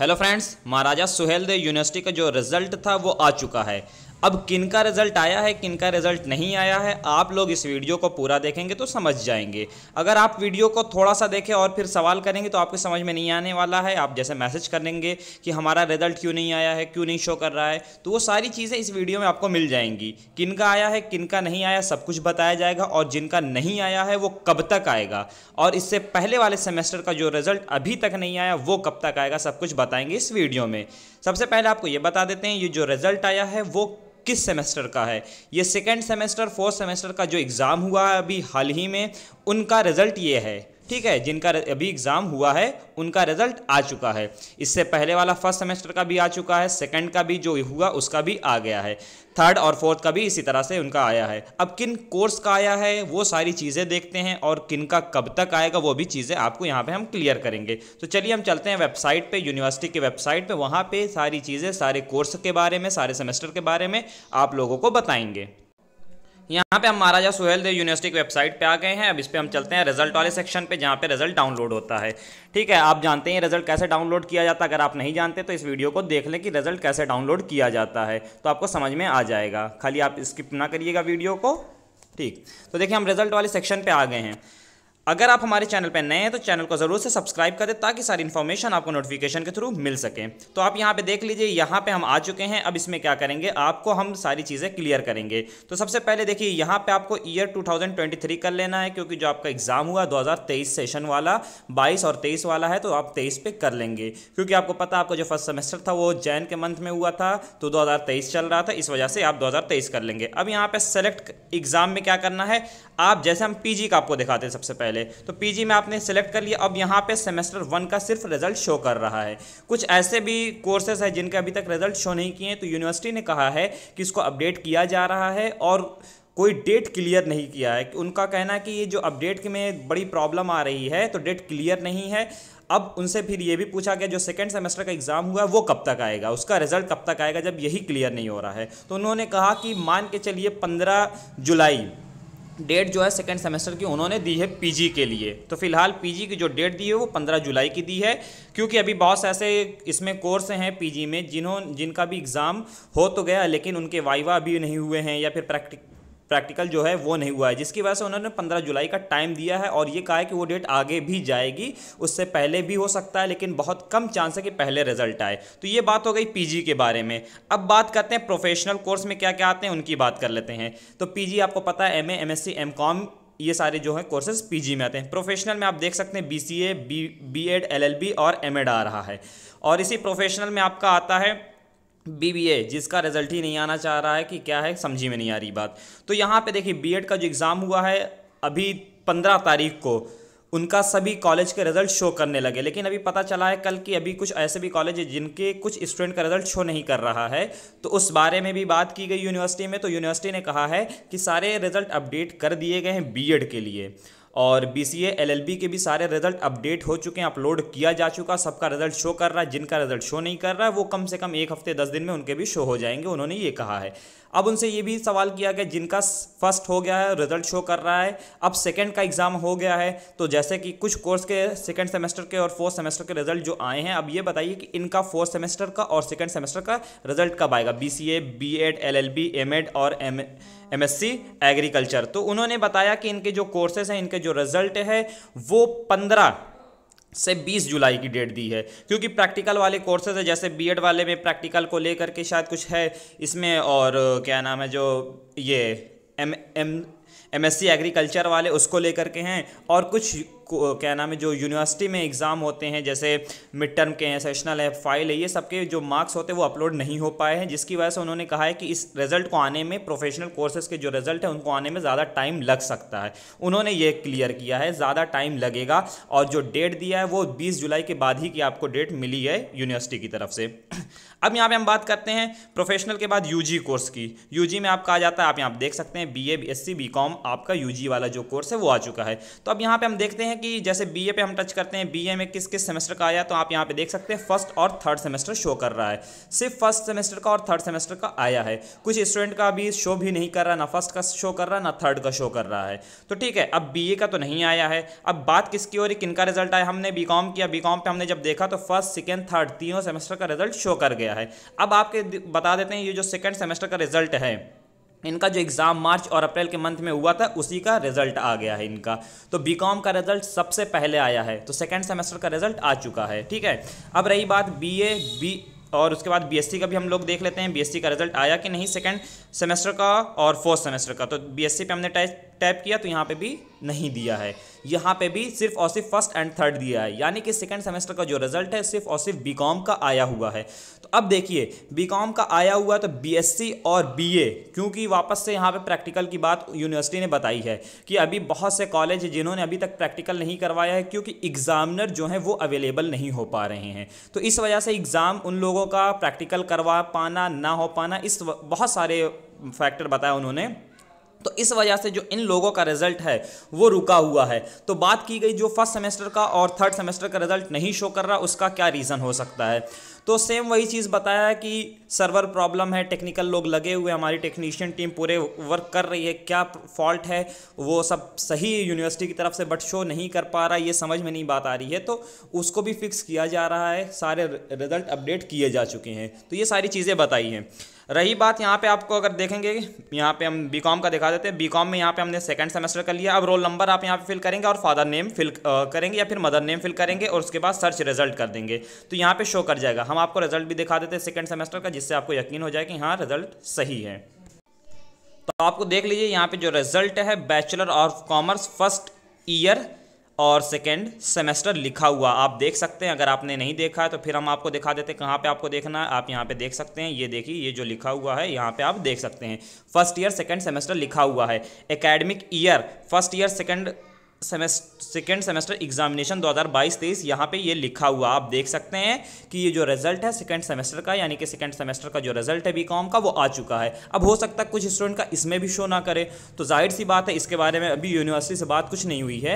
hello friends Maharaja Suhel Dev university का जो result था वो आ चुका है अब किन का रिज़ल्ट आया है किन का रिज़ल्ट नहीं आया है आप लोग इस वीडियो को पूरा देखेंगे तो समझ जाएंगे अगर आप वीडियो को थोड़ा सा देखें और फिर सवाल करेंगे तो आपको समझ में नहीं आने वाला है आप जैसे मैसेज करेंगे कि हमारा रिज़ल्ट क्यों नहीं आया है क्यों नहीं शो कर रहा है तो वो सारी चीज़ें इस वीडियो में आपको मिल जाएंगी किन का आया है किन का नहीं आया सब कुछ बताया जाएगा और जिनका नहीं आया है वो कब तक आएगा और इससे पहले वाले सेमेस्टर का जो रिज़ल्ट अभी तक नहीं आया वो कब तक आएगा सब कुछ बताएंगे इस वीडियो में सबसे पहले आपको ये बता देते हैं ये जो रिज़ल्ट आया है वो किस सेमेस्टर का है ये सेकेंड सेमेस्टर फोर्थ सेमेस्टर का जो एग्ज़ाम हुआ है अभी हाल ही में उनका रिज़ल्ट ये है ठीक है जिनका अभी एग्ज़ाम हुआ है उनका रिजल्ट आ चुका है इससे पहले वाला फर्स्ट सेमेस्टर का भी आ चुका है सेकंड का भी जो हुआ उसका भी आ गया है थर्ड और फोर्थ का भी इसी तरह से उनका आया है अब किन कोर्स का आया है वो सारी चीज़ें देखते हैं और किन का कब तक आएगा वो भी चीज़ें आपको यहाँ पे हम क्लियर करेंगे तो चलिए हम चलते हैं वेबसाइट पे यूनिवर्सिटी की वेबसाइट पे वहाँ पे सारी चीज़ें सारे कोर्स के बारे में सारे सेमेस्टर के बारे में आप लोगों को बताएंगे यहाँ पे हम महाराजा सुहेल देव यूनिवर्सिटी की वेबसाइट पे आ गए हैं अब इस पर हम चलते हैं रिजल्ट वाले सेक्शन पे जहाँ पे रिजल्ट डाउनलोड होता है ठीक है आप जानते हैं रिजल्ट कैसे डाउनलोड किया जाता है अगर आप नहीं जानते तो इस वीडियो को देख लें कि रिजल्ट कैसे डाउनलोड किया जाता है तो आपको समझ में आ जाएगा खाली आप स्किप ना करिएगा वीडियो को ठीक तो देखिए हम रिजल्ट वाले सेक्शन पर आ गए हैं अगर आप हमारे चैनल पर नए हैं तो चैनल को ज़रूर से सब्सक्राइब करें ताकि सारी इन्फॉर्मेशन आपको नोटिफिकेशन के थ्रू मिल सके तो आप यहाँ पे देख लीजिए यहाँ पे हम आ चुके हैं अब इसमें क्या करेंगे आपको हम सारी चीज़ें क्लियर करेंगे तो सबसे पहले देखिए यहाँ पे आपको ईयर 2023 कर लेना है क्योंकि जो आपका एग्ज़ाम हुआ दो सेशन वाला बाईस और तेईस वाला है तो आप तेईस पे कर लेंगे क्योंकि आपको पता आपका जो फर्स्ट सेमेस्टर था वो जैन के मंथ में हुआ था तो दो चल रहा था इस वजह से आप दो कर लेंगे अब यहाँ पर सेलेक्ट एग्ज़ाम में क्या करना है आप जैसे हम पी का आपको दिखाते हैं सबसे पहले पहले तो पीजी में आपने सेलेक्ट कर लिया अब यहाँ पे सेमेस्टर वन का सिर्फ रिजल्ट शो कर रहा है कुछ ऐसे भी कोर्सेज हैं जिनके अभी तक रिजल्ट शो नहीं किए हैं तो यूनिवर्सिटी ने कहा है कि इसको अपडेट किया जा रहा है और कोई डेट क्लियर नहीं किया है उनका कहना है कि ये जो अपडेट में बड़ी प्रॉब्लम आ रही है तो डेट क्लियर नहीं है अब उनसे फिर ये भी पूछा गया जो सेकेंड सेमेस्टर का एग्ज़ाम हुआ है वो कब तक आएगा उसका रिजल्ट कब तक आएगा जब यही क्लियर नहीं हो रहा है तो उन्होंने कहा कि मान के चलिए पंद्रह जुलाई डेट जो है सेकेंड सेमेस्टर की उन्होंने दी है पीजी के लिए तो फिलहाल पीजी की जो डेट दी है वो पंद्रह जुलाई की दी है क्योंकि अभी बहुत से ऐसे इसमें कोर्स हैं पीजी में जिन्हों जिनका भी एग्ज़ाम हो तो गया लेकिन उनके वाइवा अभी नहीं हुए हैं या फिर प्रैक्टिक प्रैक्टिकल जो है वो नहीं हुआ है जिसकी वजह से उन्होंने पंद्रह जुलाई का टाइम दिया है और ये कहा है कि वो डेट आगे भी जाएगी उससे पहले भी हो सकता है लेकिन बहुत कम चांस है कि पहले रिजल्ट आए तो ये बात हो गई पीजी के बारे में अब बात करते हैं प्रोफेशनल कोर्स में क्या क्या आते हैं उनकी बात कर लेते हैं तो पी आपको पता है एम ए एम ये सारे जो है कोर्सेज पीजी में आते हैं प्रोफेशनल में आप देख सकते हैं बीसीए बी बीएड एलएलबी और एमएड आ रहा है और इसी प्रोफेशनल में आपका आता है बीबीए जिसका रिजल्ट ही नहीं आना चाह रहा है कि क्या है समझी में नहीं आ रही बात तो यहाँ पे देखिए बीएड का जो एग्ज़ाम हुआ है अभी पंद्रह तारीख को उनका सभी कॉलेज के रिजल्ट शो करने लगे लेकिन अभी पता चला है कल कि अभी कुछ ऐसे भी कॉलेज है जिनके कुछ स्टूडेंट का रिजल्ट शो नहीं कर रहा है तो उस बारे में भी बात की गई यूनिवर्सिटी में तो यूनिवर्सिटी ने कहा है कि सारे रिजल्ट अपडेट कर दिए गए हैं बीएड के लिए और बी सी बी के भी सारे रिजल्ट अपडेट हो चुके हैं अपलोड किया जा चुका सबका रिजल्ट शो कर रहा है जिनका रिजल्ट शो नहीं कर रहा है वो कम से कम एक हफ्ते दस दिन में उनके भी शो हो जाएंगे उन्होंने ये कहा है अब उनसे ये भी सवाल किया गया जिनका फर्स्ट हो गया है रिजल्ट शो कर रहा है अब सेकेंड का एग्ज़ाम हो गया है तो जैसे कि कुछ कोर्स के सेकेंड सेमेस्टर के और फोर्थ सेमेस्टर के रिजल्ट जो आए हैं अब ये बताइए कि इनका फोर्थ सेमेस्टर का और सेकेंड सेमेस्टर का रिजल्ट कब आएगा B C A B Ed L L B M Ed और एम एमएससी एग्रीकल्चर तो उन्होंने बताया कि इनके जो कोर्सेज हैं इनके जो रिजल्ट है वो पंद्रह से 20 जुलाई की डेट दी है क्योंकि प्रैक्टिकल वाले कोर्सेज है जैसे बीएड वाले में प्रैक्टिकल को लेकर के शायद कुछ है इसमें और क्या नाम है जो ये एम एम एमएससी एग्रीकल्चर वाले उसको लेकर के हैं और कुछ क्या नाम है जो यूनिवर्सिटी में एग्ज़ाम होते हैं जैसे मिड टर्म के हैं सेशनल है फाइल है ये सब के जो मार्क्स होते हैं वो अपलोड नहीं हो पाए हैं जिसकी वजह से उन्होंने कहा है कि इस रिज़ल्ट को आने में प्रोफेशनल कोर्सेज के जो रिज़ल्ट है उनको आने में ज़्यादा टाइम लग सकता है उन्होंने ये क्लियर किया है ज़्यादा टाइम लगेगा और जो डेट दिया है वो बीस जुलाई के बाद ही की आपको डेट मिली है यूनिवर्सिटी की तरफ से अब यहाँ पे हम बात करते हैं प्रोफेशनल के बाद यूजी कोर्स की यूजी में आपका आ जाता है आप यहाँ देख सकते हैं बीए बीएससी कॉम फॉर्म आपका यू वाला जो कोर्स है वो आ चुका है तो अब यहाँ पर हम देखते हैं कि जैसे बी पे हम टच करते हैं बी में किस किस सेमेस्टर का आया तो आप यहाँ पर देख सकते हैं फर्स्ट और थर्ड सेमेस्टर शो कर रहा है सिर्फ फर्स्ट सेमेस्टर का और थर्ड सेमेस्टर का आया है कुछ स्टूडेंट का अभी शो भी नहीं कर रहा ना फर्स्ट का शो कर रहा ना थर्ड का शो कर रहा है तो ठीक है अब बीए का तो नहीं आया है अब बात किसकी हो रही किनका रिजल्ट आया हमने बीकॉम किया बीकॉम पे हमने जब देखा तो फर्स्ट सेकेंड थर्ड तीनों सेमेस्टर का रिजल्ट शो कर गया है अब आपके बता देते हैं ये जो सेकेंड सेमेस्टर का रिजल्ट है इनका जो एग्ज़ाम मार्च और अप्रैल के मंथ में हुआ था उसी का रिजल्ट आ गया है इनका तो बीकॉम का रिजल्ट सबसे पहले आया है तो सेकेंड सेमेस्टर का रिजल्ट आ चुका है ठीक है अब रही बात बी ए बी और उसके बाद बीएससी का भी हम लोग देख लेते हैं बीएससी का रिजल्ट आया कि नहीं सेकेंड सेमेस्टर का और फोर्थ सेमेस्टर का तो बीएससी पे हमने टैप किया तो यहाँ पे भी नहीं दिया है यहाँ पे भी सिर्फ और सिर्फ फर्स्ट एंड थर्ड दिया है यानी कि सेकेंड सेमेस्टर का जो रिजल्ट है सिर्फ और सिर्फ बीकॉम का आया हुआ है अब देखिए बीकॉम का आया हुआ तो बीएससी और बीए क्योंकि वापस से यहाँ पे प्रैक्टिकल की बात यूनिवर्सिटी ने बताई है कि अभी बहुत से कॉलेज जिन्होंने अभी तक प्रैक्टिकल नहीं करवाया है क्योंकि एग्जामिनर जो हैं वो अवेलेबल नहीं हो पा रहे हैं तो इस वजह से एग्ज़ाम उन लोगों का प्रैक्टिकल करवा पाना ना हो पाना इस बहुत सारे फैक्टर बताया उन्होंने तो इस वजह से जो इन लोगों का रिजल्ट है वो रुका हुआ है तो बात की गई जो फर्स्ट सेमेस्टर का और थर्ड सेमेस्टर का रिजल्ट नहीं शो कर रहा उसका क्या रीज़न हो सकता है तो सेम वही चीज़ बताया कि सर्वर प्रॉब्लम है टेक्निकल लोग लगे हुए हमारी टेक्नीशियन टीम पूरे वर्क कर रही है क्या फॉल्ट है वो सब सही यूनिवर्सिटी की तरफ से बट शो नहीं कर पा रहा ये समझ में नहीं बात आ रही है तो उसको भी फिक्स किया जा रहा है सारे रिजल्ट अपडेट किए जा चुके हैं तो ये सारी चीज़ें बताई हैं रही बात यहाँ पे आपको अगर देखेंगे यहाँ पे हम बीकॉम का दिखा देते हैं बीकॉम में यहाँ पे हमने सेकंड सेमेस्टर कर लिया अब रोल नंबर आप यहाँ पे फिल करेंगे और फादर नेम फिल करेंगे या फिर मदर नेम फिल करेंगे और उसके बाद सर्च रिजल्ट कर देंगे तो यहाँ पे शो कर जाएगा हम आपको रिजल्ट भी दिखा देते हैं सेकेंड सेमेस्टर का जिससे आपको यकीन हो जाए कि हाँ रिजल्ट सही है तो आपको देख लीजिए यहाँ पे जो रिजल्ट है bachelor of commerce first year और सेकेंड सेमेस्टर लिखा हुआ आप देख सकते हैं अगर आपने नहीं देखा है तो फिर हम आपको दिखा देते हैं कहाँ पे आपको देखना है आप यहाँ पे देख सकते हैं ये देखिए ये जो लिखा हुआ है यहाँ पे आप देख सकते हैं फर्स्ट ईयर सेकेंड सेमेस्टर लिखा हुआ है academic year first year second semester second semester examination 2022 बाईस यहाँ पर ये लिखा हुआ आप देख सकते हैं कि ये जो रिजल्ट है सेकेंड सेमेस्टर का यानी कि सेकेंड सेमेस्टर का जो रिजल्ट है बी कॉम का वो आ चुका है अब हो सकता है कुछ स्टूडेंट का इसमें भी शो ना करे तो जाहिर सी बात है इसके बारे में अभी यूनिवर्सिटी से बात कुछ नहीं हुई है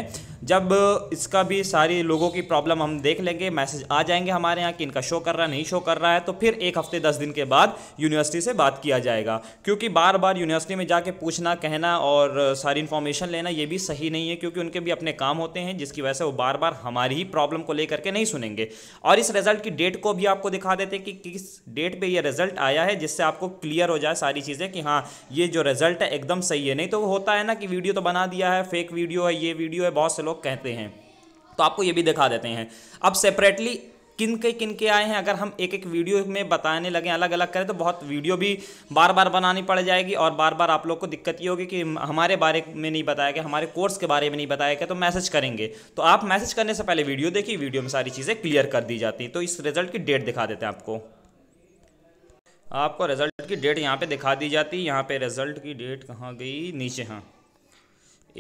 जब इसका भी सारे लोगों की प्रॉब्लम हम देख लेंगे मैसेज आ जाएंगे हमारे यहाँ कि इनका शो कर रहा है नहीं शो कर रहा है तो फिर एक हफ्ते दस दिन के बाद यूनिवर्सिटी से बात किया जाएगा क्योंकि बार बार यूनिवर्सिटी में जाके पूछना कहना और सारी इन्फॉर्मेशन लेना ये भी सही नहीं है क्योंकि उनके के भी अपने काम होते हैं जिसकी वजह से वो बार बार हमारी ही प्रॉब्लम को लेकर के नहीं सुनेंगे और इस रिजल्ट की डेट को भी आपको दिखा देते हैं कि किस डेट पे ये रिजल्ट आया है जिससे आपको क्लियर हो जाए सारी चीज़ें कि हाँ ये जो रिजल्ट है एकदम सही है नहीं तो होता है ना कि वीडियो तो बना दिया है फेक वीडियो है ये वीडियो है बहुत से लोग कहते हैं तो आपको ये भी दिखा देते हैं अब सेपरेटली किन के किन के आए हैं अगर हम एक एक वीडियो में बताने लगे अलग अलग करें तो बहुत वीडियो भी बार बार बनानी पड़ जाएगी और बार बार आप लोग को दिक्कत ये होगी कि हमारे बारे में नहीं बताया गया हमारे कोर्स के बारे में नहीं बताया गया तो मैसेज करेंगे तो आप मैसेज करने से पहले वीडियो देखिए वीडियो में सारी चीज़ें क्लियर कर दी जाती हैं तो इस रिजल्ट की डेट दिखा देते हैं आपको आपको रिजल्ट की डेट यहाँ पर दिखा दी जाती है यहाँ पे रिजल्ट की डेट कहाँ गई नीचे हाँ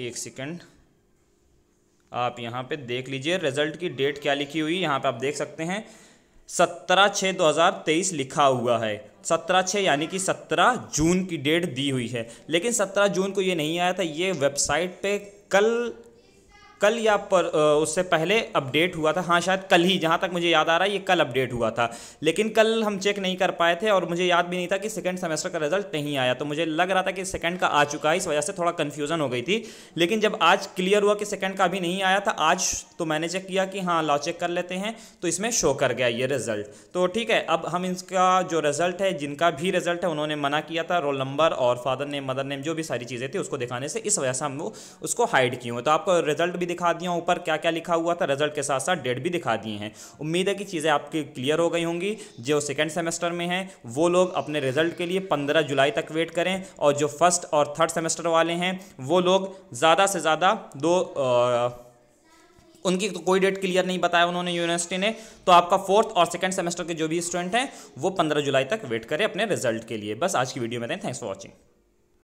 एक सेकेंड आप यहाँ पे देख लीजिए रिजल्ट की डेट क्या लिखी हुई यहाँ पे आप देख सकते हैं सत्रह छः दो हज़ार तेईस लिखा हुआ है सत्रह छः यानी कि सत्रह जून की डेट दी हुई है लेकिन सत्रह जून को ये नहीं आया था ये वेबसाइट पे कल कल या पर उससे पहले अपडेट हुआ था हाँ शायद कल ही जहाँ तक मुझे याद आ रहा है ये कल अपडेट हुआ था लेकिन कल हम चेक नहीं कर पाए थे और मुझे याद भी नहीं था कि सेकेंड सेमेस्टर का रिजल्ट नहीं आया तो मुझे लग रहा था कि सेकेंड का आ चुका है इस वजह से थोड़ा कन्फ्यूजन हो गई थी लेकिन जब आज क्लियर हुआ कि सेकेंड का अभी नहीं आया था आज तो मैंने चेक किया कि हाँ लॉ चेक कर लेते हैं तो इसमें शो कर गया ये रिजल्ट तो ठीक है अब हम इसका जो रिजल्ट है जिनका भी रिजल्ट है उन्होंने मना किया था रोल नंबर और फादर नेम मदर नेम जो भी सारी चीज़ें थी उसको दिखाने से इस वजह से हम उसको हाइड किए तो आपको रिजल्ट भी भी दिखा दिया हूँ ऊपर क्या क्या लिखा हुआ था रिजल्ट के साथ साथ डेट भी दिखा दिए हैं उम्मीद है कि चीज़ें आपकी क्लियर हो गई होंगी जो सेकेंड सेमेस्टर में हैं वो लोग अपने रिजल्ट के लिए पंद्रह जुलाई तक वेट करें और जो फर्स्ट और थर्ड सेमेस्टर वाले हैं वो लोग ज़्यादा से ज़्यादा दो उनकी तो कोई डेट क्लियर नहीं बताया उन्होंने यूनिवर्सिटी ने तो आपका फोर्थ और सेकंड सेमेस्टर के जो भी स्टूडेंट हैं वो पंद्रह जुलाई तक वेट करें अपने रिजल्ट के लिए बस आज की वीडियो में दें थैंक्स फॉर वाचिंग